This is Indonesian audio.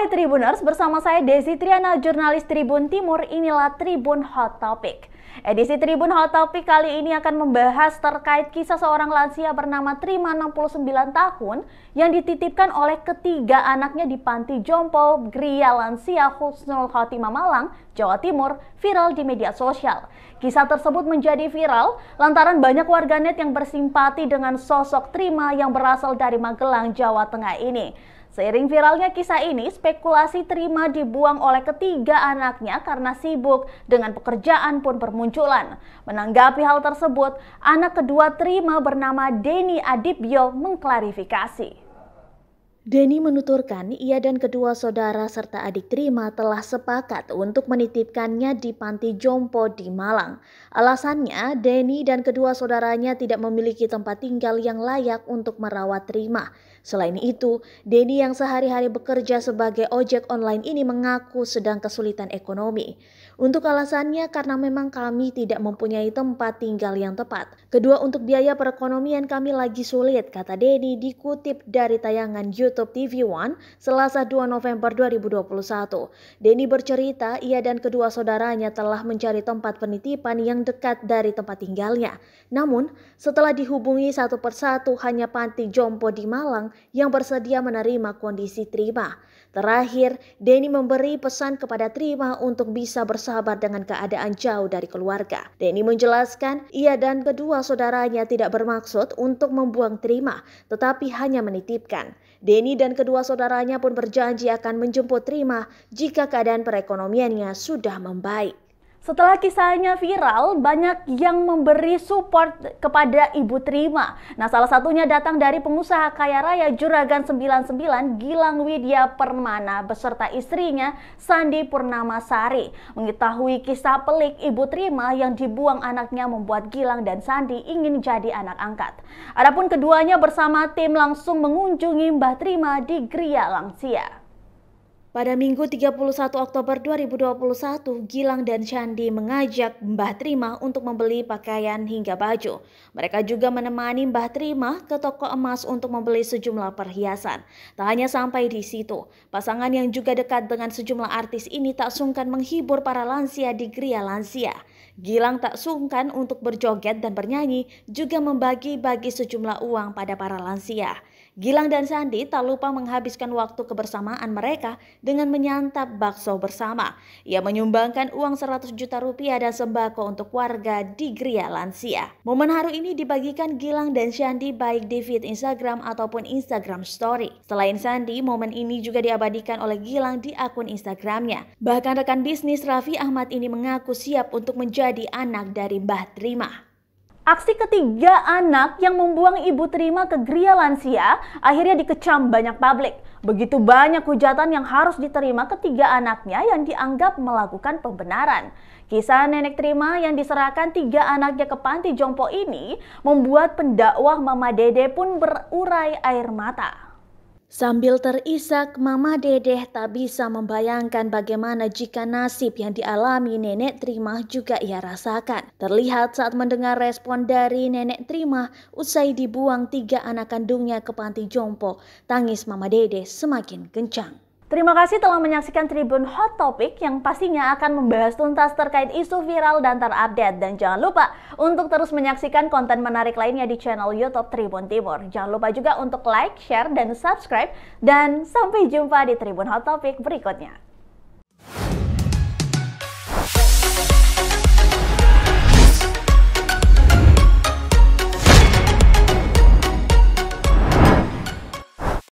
Hai Tribuners, bersama saya Desi Triana, jurnalis Tribun Timur, inilah Tribun Hot Topic. Edisi Tribun Hot Topic kali ini akan membahas terkait kisah seorang lansia bernama Trima 69 tahun yang dititipkan oleh ketiga anaknya di Panti Jompo Gria Lansia Husnul Khotimah Malang, Jawa Timur, viral di media sosial. Kisah tersebut menjadi viral lantaran banyak warganet yang bersimpati dengan sosok Trima yang berasal dari Magelang, Jawa Tengah ini. Seiring viralnya kisah ini, spekulasi terima dibuang oleh ketiga anaknya karena sibuk dengan pekerjaan pun bermunculan. Menanggapi hal tersebut, anak kedua terima bernama Denny Adibyo mengklarifikasi. Denny menuturkan ia dan kedua saudara serta adik terima telah sepakat untuk menitipkannya di panti jompo di Malang. Alasannya, Denny dan kedua saudaranya tidak memiliki tempat tinggal yang layak untuk merawat terima. Selain itu, Denny yang sehari-hari bekerja sebagai ojek online ini mengaku sedang kesulitan ekonomi. Untuk alasannya karena memang kami tidak mempunyai tempat tinggal yang tepat. Kedua untuk biaya perekonomian kami lagi sulit, kata Denny dikutip dari tayangan YouTube YouTube TV One selasa 2 November 2021. Denny bercerita ia dan kedua saudaranya telah mencari tempat penitipan yang dekat dari tempat tinggalnya. Namun setelah dihubungi satu persatu hanya panti jompo di Malang yang bersedia menerima kondisi Trima. Terakhir, Denny memberi pesan kepada Trima untuk bisa bersabar dengan keadaan jauh dari keluarga. Denny menjelaskan ia dan kedua saudaranya tidak bermaksud untuk membuang Trima, tetapi hanya menitipkan. Denny Denny dan kedua saudaranya pun berjanji akan menjemput Rima jika keadaan perekonomiannya sudah membaik. Setelah kisahnya viral, banyak yang memberi support kepada Ibu Terima. Nah, salah satunya datang dari pengusaha kaya raya Juragan 99 Gilang Widya Permana beserta istrinya Sandi Purnamasari. Mengetahui kisah pelik Ibu Terima yang dibuang anaknya membuat Gilang dan Sandi ingin jadi anak angkat. Adapun keduanya bersama tim langsung mengunjungi Mbah Terima di Gria Langsia. Pada Minggu 31 Oktober 2021, Gilang dan Chandi mengajak Mbah Trima untuk membeli pakaian hingga baju. Mereka juga menemani Mbah Trima ke toko emas untuk membeli sejumlah perhiasan. Tak hanya sampai di situ, pasangan yang juga dekat dengan sejumlah artis ini tak sungkan menghibur para lansia di Gria Lansia. Gilang tak sungkan untuk berjoget dan bernyanyi, juga membagi-bagi sejumlah uang pada para lansia. Gilang dan Sandi tak lupa menghabiskan waktu kebersamaan mereka dengan menyantap bakso bersama. Ia menyumbangkan uang 100 juta rupiah dan sembako untuk warga di Gria Lansia. Momen haru ini dibagikan Gilang dan Sandi baik di feed Instagram ataupun Instagram Story. Selain Sandi, momen ini juga diabadikan oleh Gilang di akun Instagramnya. Bahkan rekan bisnis Raffi Ahmad ini mengaku siap untuk menjadi anak dari Mbah Trimah. Aksi ketiga anak yang membuang ibu terima ke gria lansia akhirnya dikecam banyak publik. Begitu banyak hujatan yang harus diterima ketiga anaknya yang dianggap melakukan pembenaran. Kisah nenek terima yang diserahkan tiga anaknya ke panti jompo ini membuat pendakwah Mama Dede pun berurai air mata. Sambil terisak, Mama Dedeh tak bisa membayangkan bagaimana jika nasib yang dialami Nenek Trimah juga ia rasakan. Terlihat saat mendengar respon dari Nenek Trimah usai dibuang tiga anak kandungnya ke panti jompo, tangis Mama Dedeh semakin kencang. Terima kasih telah menyaksikan Tribun Hot Topic yang pastinya akan membahas tuntas terkait isu viral dan terupdate. Dan jangan lupa untuk terus menyaksikan konten menarik lainnya di channel Youtube Tribun Timur. Jangan lupa juga untuk like, share, dan subscribe. Dan sampai jumpa di Tribun Hot Topic berikutnya.